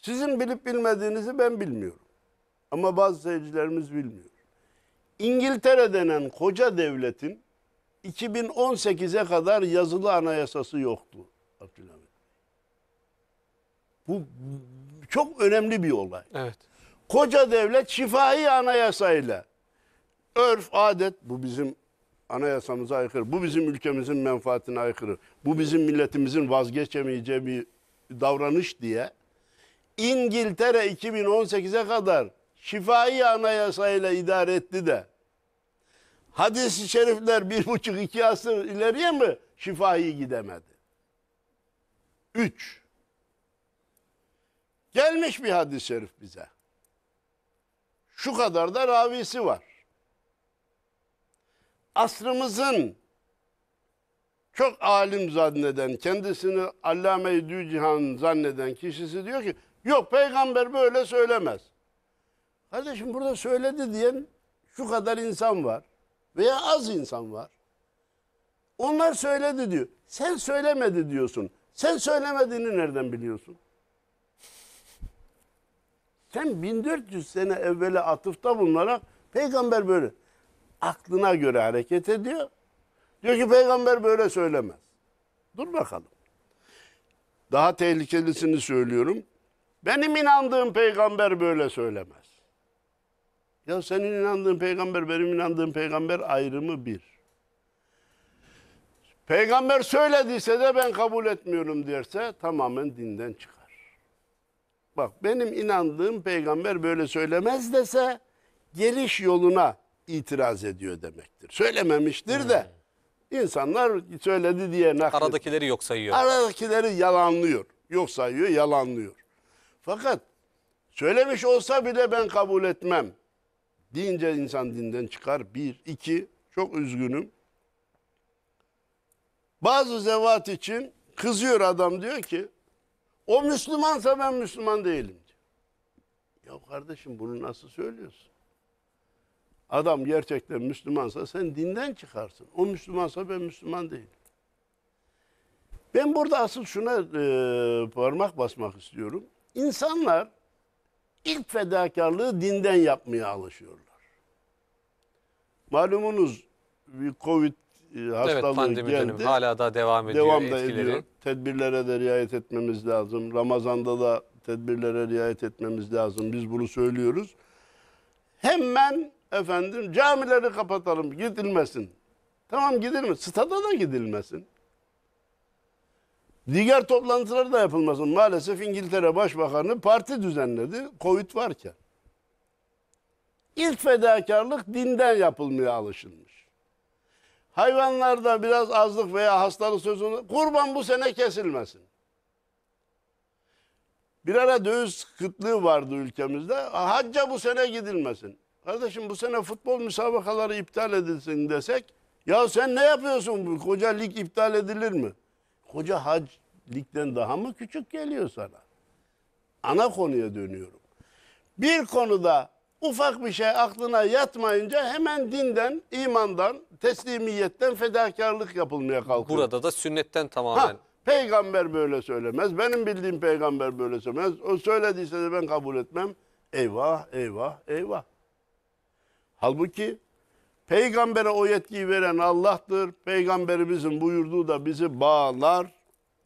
Sizin bilip bilmediğinizi ben bilmiyorum. Ama bazı seyircilerimiz bilmiyor. İngiltere denen koca devletin 2018'e kadar yazılı anayasası yoktu Abdülhamit. Bu çok önemli bir olay. Evet. Koca devlet şifahi anayasayla örf, adet bu bizim anayasamıza aykırı. Bu bizim ülkemizin menfaatine aykırı. Bu bizim milletimizin vazgeçemeyeceği bir davranış diye İngiltere 2018'e kadar şifai anayasayla idare etti de hadis-i şerifler bir buçuk iki asır ileriye mi şifai gidemedi? Üç. Gelmiş bir hadis-i şerif bize. Şu kadar da ravisi var asrımızın çok alim zanneden, kendisini Allame-i Dücihan zanneden kişisi diyor ki yok peygamber böyle söylemez. Kardeşim burada söyledi diyen şu kadar insan var veya az insan var. Onlar söyledi diyor. Sen söylemedi diyorsun. Sen söylemediğini nereden biliyorsun? Sen 1400 sene evvele atıfta bulunarak peygamber böyle aklına göre hareket ediyor. Diyor ki peygamber böyle söylemez. Dur bakalım. Daha tehlikelisini söylüyorum. Benim inandığım peygamber böyle söylemez. Ya senin inandığın peygamber, benim inandığım peygamber ayrımı bir. Peygamber söylediyse de ben kabul etmiyorum derse tamamen dinden çıkar. Bak benim inandığım peygamber böyle söylemez dese geliş yoluna itiraz ediyor demektir. Söylememiştir hmm. de insanlar söyledi diye naklediyor. Aradakileri yok sayıyor. Aradakileri yalanlıyor. Yok sayıyor, yalanlıyor. Fakat söylemiş olsa bile ben kabul etmem deyince insan dinden çıkar. Bir, iki, çok üzgünüm. Bazı zevat için kızıyor adam diyor ki o Müslümansa ben Müslüman değilim diyor. Ya kardeşim bunu nasıl söylüyorsun? Adam gerçekten Müslümansa sen dinden çıkarsın. O Müslümansa ben Müslüman değilim. Ben burada asıl şuna e, parmak basmak istiyorum. İnsanlar ilk fedakarlığı dinden yapmaya alışıyorlar. Malumunuz bir Covid e, hastalığı evet, pandemi geldi. Dönemi hala da devam ediyor devam da etkileri. Ediyor. Tedbirlere de riayet etmemiz lazım. Ramazan'da da tedbirlere riayet etmemiz lazım. Biz bunu söylüyoruz. Hemen Efendim camileri kapatalım gidilmesin. Tamam gidilir Stada da gidilmesin. Diğer toplantılar da yapılmasın. Maalesef İngiltere Başbakanı parti düzenledi. Covid varken. İlk fedakarlık dinden yapılmaya alışılmış. Hayvanlarda biraz azlık veya hastalık sözünü kurban bu sene kesilmesin. Bir ara döviz kıtlığı vardı ülkemizde. Hacca bu sene gidilmesin. Kardeşim bu sene futbol müsabakaları iptal edilsin desek ya sen ne yapıyorsun? Koca lig iptal edilir mi? Koca hac ligden daha mı küçük geliyor sana? Ana konuya dönüyorum. Bir konuda ufak bir şey aklına yatmayınca hemen dinden, imandan, teslimiyetten fedakarlık yapılmaya kalkıyor. Burada da sünnetten tamamen. Ha, peygamber böyle söylemez. Benim bildiğim peygamber böyle söylemez. O söylediyse de ben kabul etmem. Eyvah, eyvah, eyvah. Halbuki peygambere o yetkiyi veren Allah'tır. Peygamberimizin buyurduğu da bizi bağlar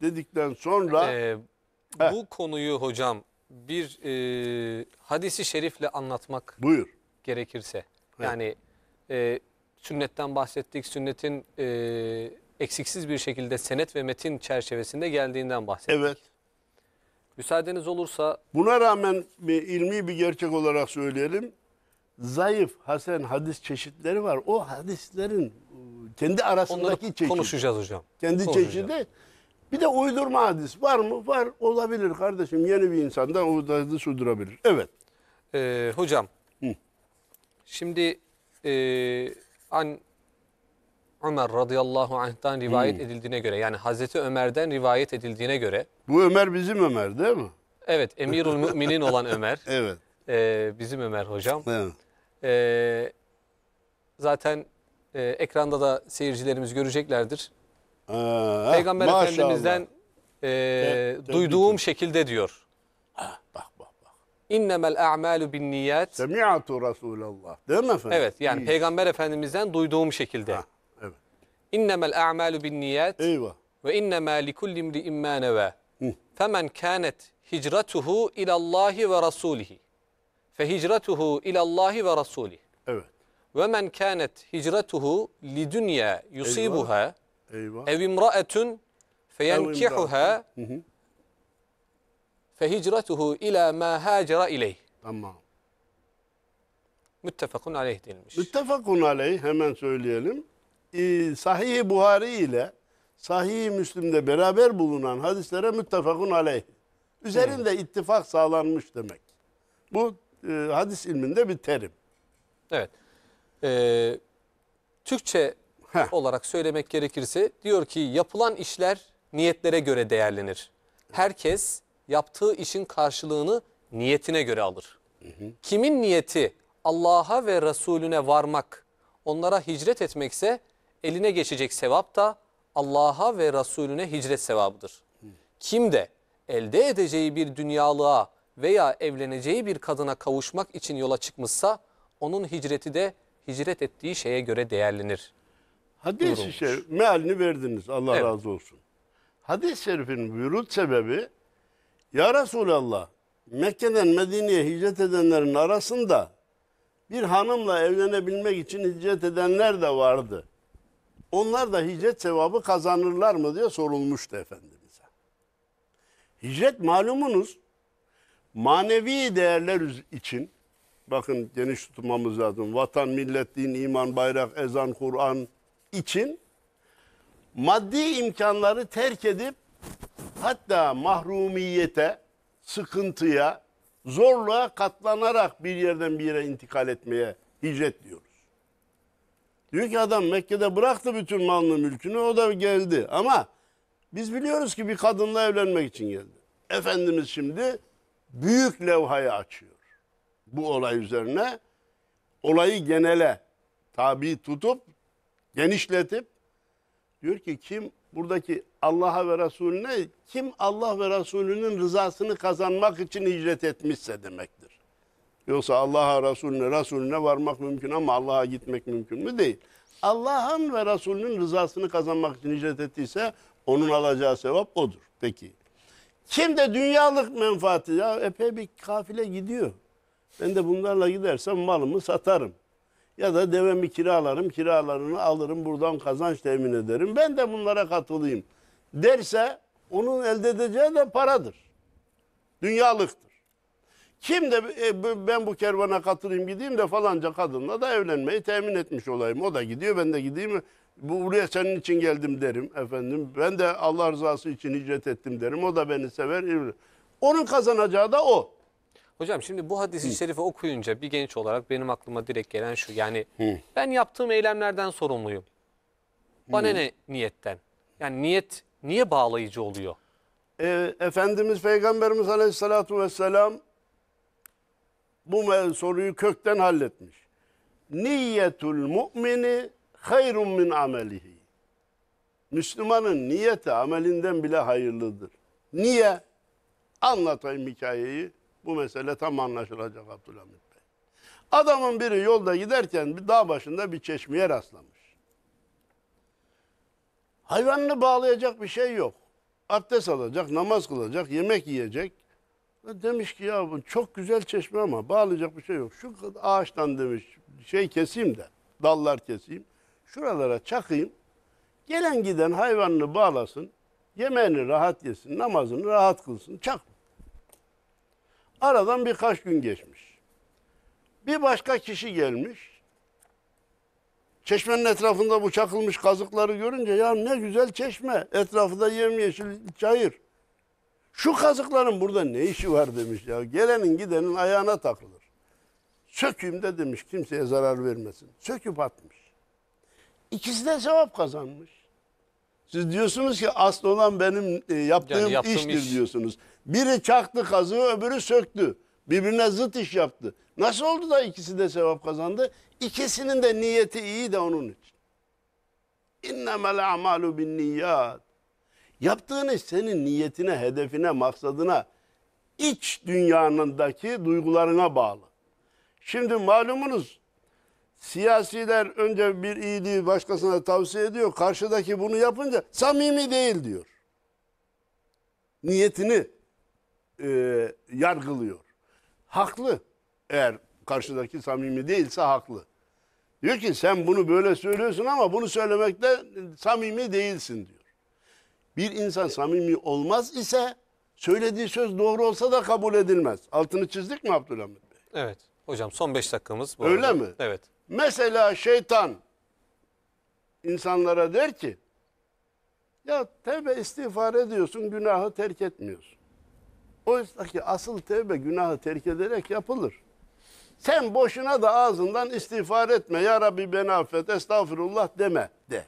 dedikten sonra... Ee, bu konuyu hocam bir e, hadisi şerifle anlatmak Buyur. gerekirse. Evet. Yani e, sünnetten bahsettik. Sünnetin e, eksiksiz bir şekilde senet ve metin çerçevesinde geldiğinden bahsettik. Evet. Müsaadeniz olursa... Buna rağmen bir ilmi bir gerçek olarak söyleyelim zayıf, hasen hadis çeşitleri var. O hadislerin e, kendi Onları arasındaki çeşit. konuşacağız hocam. Kendi Konuşacağız. çeşidi. Bir de uydurma hadis var mı? Var. Olabilir kardeşim. Yeni bir insandan hadis uydurabilir. Evet. Ee, hocam. Hı. Şimdi e, an Ömer radıyallahu anh'tan rivayet edildiğine göre yani Hazreti Ömer'den rivayet edildiğine göre Bu Ömer bizim Ömer değil mi? evet Emirül Müminin olan Ömer Evet. e, bizim Ömer hocam. Evet. E, zaten e, ekranda da seyircilerimiz göreceklerdir. Ee, Peygamber maşallah. Efendimiz'den e, Te- duyduğum tebrik. şekilde diyor. Ah, bak bak bak. İnnemel a'malu bin niyat. Semi'atu Resulallah. Değil mi efendim? Evet yani İyi. Peygamber Efendimiz'den duyduğum şekilde. Ha, evet. İnnemel a'malu bin niyat. Eyvah. Ve innemâ likulli imri'in mâ neve. Hı. Femen kânet hicratuhu ilallahi ve rasulihi fehicretuhu ilallahi ve rasulih. Evet. Ve men kanet hicretuhu li dünya yusibuha ev imraetun feyenkihuha fehicretuhu ila ma hacera ileyh. Tamam. Müttefakun aleyh denilmiş. Müttefakun aleyh hemen söyleyelim. Ee, Sahih-i Buhari ile Sahih-i Müslim'de beraber bulunan hadislere müttefakun aleyh. Üzerinde hmm. ittifak sağlanmış demek. Bu e, hadis ilminde bir terim. Evet. Ee, Türkçe Heh. olarak söylemek gerekirse diyor ki yapılan işler niyetlere göre değerlenir. Herkes yaptığı işin karşılığını niyetine göre alır. Hı hı. Kimin niyeti Allah'a ve Resulüne varmak, onlara hicret etmekse eline geçecek sevap da Allah'a ve Resulüne hicret sevabıdır. Hı. Kim de elde edeceği bir dünyalığa veya evleneceği bir kadına kavuşmak için yola çıkmışsa onun hicreti de hicret ettiği şeye göre değerlenir. Hadis-i şerif mealini verdiniz Allah evet. razı olsun. Hadis-i şerifin vürut sebebi Ya Resulallah Mekke'den Medine'ye hicret edenlerin arasında bir hanımla evlenebilmek için hicret edenler de vardı. Onlar da hicret sevabı kazanırlar mı diye sorulmuştu Efendimiz'e. Hicret malumunuz manevi değerler için bakın geniş tutmamız lazım. Vatan, millet, din, iman, bayrak, ezan, Kur'an için maddi imkanları terk edip hatta mahrumiyete, sıkıntıya, zorluğa katlanarak bir yerden bir yere intikal etmeye hicret diyoruz. Diyor ki adam Mekke'de bıraktı bütün malını mülkünü o da geldi ama biz biliyoruz ki bir kadınla evlenmek için geldi. Efendimiz şimdi büyük levhayı açıyor. Bu olay üzerine olayı genele tabi tutup genişletip diyor ki kim buradaki Allah'a ve Resulüne kim Allah ve Resulünün rızasını kazanmak için hicret etmişse demektir. Yoksa Allah'a Resulüne, Resulüne varmak mümkün ama Allah'a gitmek mümkün mü? Değil. Allah'ın ve Resulünün rızasını kazanmak için hicret ettiyse onun alacağı sevap odur. Peki. Kim de dünyalık menfaati ya epey bir kafile gidiyor. Ben de bunlarla gidersem malımı satarım. Ya da devemi kiralarım, kiralarını alırım, buradan kazanç temin ederim. Ben de bunlara katılayım derse onun elde edeceği de paradır. Dünyalıktır. Kim de e, ben bu kervana katılayım gideyim de falanca kadınla da evlenmeyi temin etmiş olayım. O da gidiyor ben de gideyim bu buraya senin için geldim derim efendim. Ben de Allah rızası için hicret ettim derim. O da beni sever. Onun kazanacağı da o. Hocam şimdi bu hadisi Hı. şerifi okuyunca bir genç olarak benim aklıma direkt gelen şu. Yani Hı. ben yaptığım eylemlerden sorumluyum. Bana Hı. ne niyetten? Yani niyet niye bağlayıcı oluyor? E, Efendimiz Peygamberimiz Aleyhisselatü Vesselam bu soruyu kökten halletmiş. niyetül mu'mini hayrun min amelihi. Müslümanın niyeti amelinden bile hayırlıdır. Niye? Anlatayım hikayeyi. Bu mesele tam anlaşılacak Abdülhamit Bey. Adamın biri yolda giderken bir dağ başında bir çeşmeye rastlamış. Hayvanını bağlayacak bir şey yok. Abdest alacak, namaz kılacak, yemek yiyecek. Demiş ki ya bu çok güzel çeşme ama bağlayacak bir şey yok. Şu ağaçtan demiş şey keseyim de dallar keseyim şuralara çakayım. Gelen giden hayvanını bağlasın. Yemeğini rahat yesin, namazını rahat kılsın. Çak. Aradan birkaç gün geçmiş. Bir başka kişi gelmiş. Çeşmenin etrafında bu çakılmış kazıkları görünce ya ne güzel çeşme. etrafı da yemyeşil çayır. Şu kazıkların burada ne işi var demiş ya. Gelenin gidenin ayağına takılır. Sökeyim de demiş kimseye zarar vermesin. Söküp atmış. İkisi de sevap kazanmış. Siz diyorsunuz ki asıl olan benim e, yaptığım, yani iştir iş. diyorsunuz. Biri çaktı kazığı öbürü söktü. Birbirine zıt iş yaptı. Nasıl oldu da ikisi de sevap kazandı? İkisinin de niyeti iyi de onun için. İnnemel amalu bin niyat. Yaptığın iş senin niyetine, hedefine, maksadına, iç dünyanındaki duygularına bağlı. Şimdi malumunuz Siyasiler önce bir iyiliği başkasına tavsiye ediyor. Karşıdaki bunu yapınca samimi değil diyor. Niyetini e, yargılıyor. Haklı. Eğer karşıdaki samimi değilse haklı. Diyor ki sen bunu böyle söylüyorsun ama bunu söylemekte samimi değilsin diyor. Bir insan samimi olmaz ise söylediği söz doğru olsa da kabul edilmez. Altını çizdik mi Abdülhamit Bey? Evet. Hocam son 5 dakikamız. Bu Öyle arada. mi? Evet. Mesela şeytan insanlara der ki ya tevbe istiğfar ediyorsun günahı terk etmiyorsun. Oysa ki asıl tevbe günahı terk ederek yapılır. Sen boşuna da ağzından istiğfar etme. Ya Rabbi beni affet, estağfurullah deme der.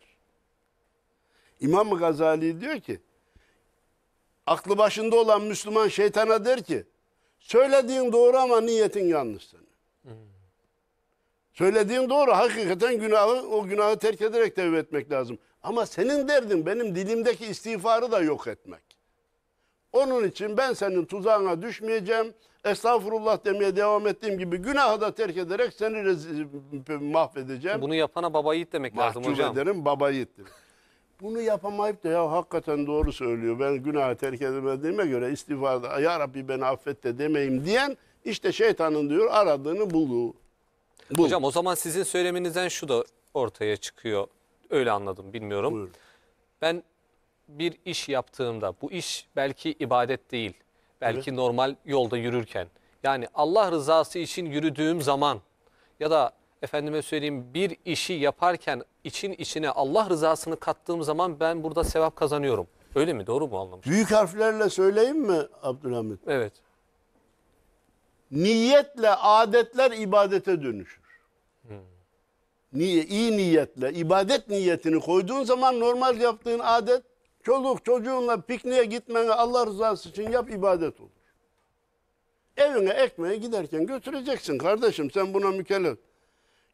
İmam Gazali diyor ki, aklı başında olan Müslüman şeytana der ki, söylediğin doğru ama niyetin yanlış senin. Söylediğin doğru. Hakikaten günahı o günahı terk ederek tevbe etmek lazım. Ama senin derdin benim dilimdeki istiğfarı da yok etmek. Onun için ben senin tuzağına düşmeyeceğim. Estağfurullah demeye devam ettiğim gibi günahı da terk ederek seni mahvedeceğim. Bunu yapana baba yiğit demek Mahcup lazım hocam. Mahcup ederim baba yiğittir. Bunu yapamayıp da ya hakikaten doğru söylüyor. Ben günahı terk edemediğime göre istiğfarda ya Rabbi beni affet de demeyim diyen işte şeytanın diyor aradığını buldu. Bu. Hocam o zaman sizin söyleminizden şu da ortaya çıkıyor. Öyle anladım bilmiyorum. Buyurun. Ben bir iş yaptığımda bu iş belki ibadet değil. Belki evet. normal yolda yürürken. Yani Allah rızası için yürüdüğüm zaman ya da efendime söyleyeyim bir işi yaparken için içine Allah rızasını kattığım zaman ben burada sevap kazanıyorum. Öyle mi? Doğru mu anlamış? Büyük harflerle söyleyeyim mi Abdülhamit? Evet niyetle adetler ibadete dönüşür. Niye? İyi niyetle, ibadet niyetini koyduğun zaman normal yaptığın adet, çoluk çocuğunla pikniğe gitmeni Allah rızası için yap ibadet olur. Evine ekmeğe giderken götüreceksin kardeşim sen buna mükellef.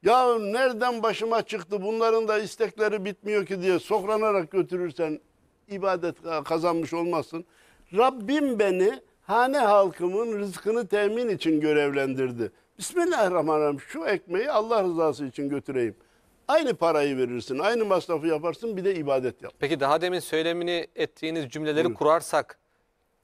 Ya nereden başıma çıktı bunların da istekleri bitmiyor ki diye sokranarak götürürsen ibadet kazanmış olmazsın. Rabbim beni hane halkımın rızkını temin için görevlendirdi. Bismillahirrahmanirrahim şu ekmeği Allah rızası için götüreyim. Aynı parayı verirsin, aynı masrafı yaparsın bir de ibadet yap. Peki daha demin söylemini ettiğiniz cümleleri Buyurun. kurarsak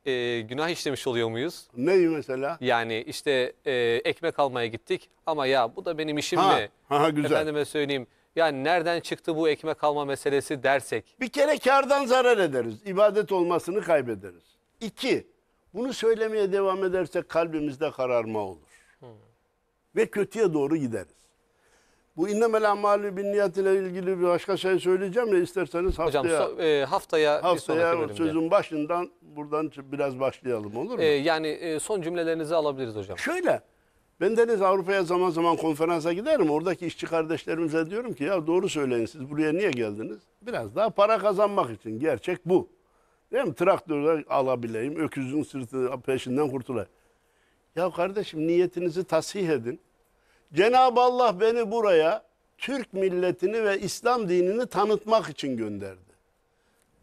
e, günah işlemiş oluyor muyuz? Neyi mesela? Yani işte e, ekmek almaya gittik ama ya bu da benim işim ha, mi? Ha, güzel. Efendime söyleyeyim. Yani nereden çıktı bu ekmek alma meselesi dersek? Bir kere kardan zarar ederiz. İbadet olmasını kaybederiz. İki, bunu söylemeye devam edersek kalbimizde kararma olur. Hmm. Ve kötüye doğru gideriz. Bu innemel amalü bin niyat ile ilgili bir başka şey söyleyeceğim ya isterseniz haftaya. Hocam so, e, haftaya, haftaya bir sonraki sözün başından buradan biraz başlayalım olur mu? E, yani e, son cümlelerinizi alabiliriz hocam. Şöyle ben deniz Avrupa'ya zaman zaman konferansa giderim. Oradaki işçi kardeşlerimize diyorum ki ya doğru söyleyin siz buraya niye geldiniz? Biraz daha para kazanmak için gerçek bu. Değil mi? Traktörde alabileyim, öküzün sırtı peşinden kurtulayım. Ya kardeşim niyetinizi tasih edin. Cenab-ı Allah beni buraya Türk milletini ve İslam dinini tanıtmak için gönderdi.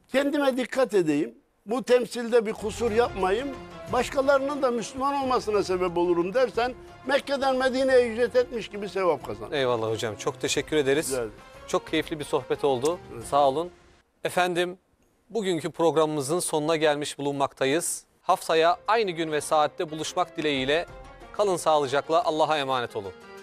Kendime dikkat edeyim. Bu temsilde bir kusur yapmayayım. Başkalarının da Müslüman olmasına sebep olurum dersen Mekke'den Medine'ye hicret etmiş gibi sevap kazan. Eyvallah hocam. Çok teşekkür ederiz. Güzel. Çok keyifli bir sohbet oldu. Evet. Sağ olun. Efendim Bugünkü programımızın sonuna gelmiş bulunmaktayız. Haftaya aynı gün ve saatte buluşmak dileğiyle kalın sağlıcakla Allah'a emanet olun.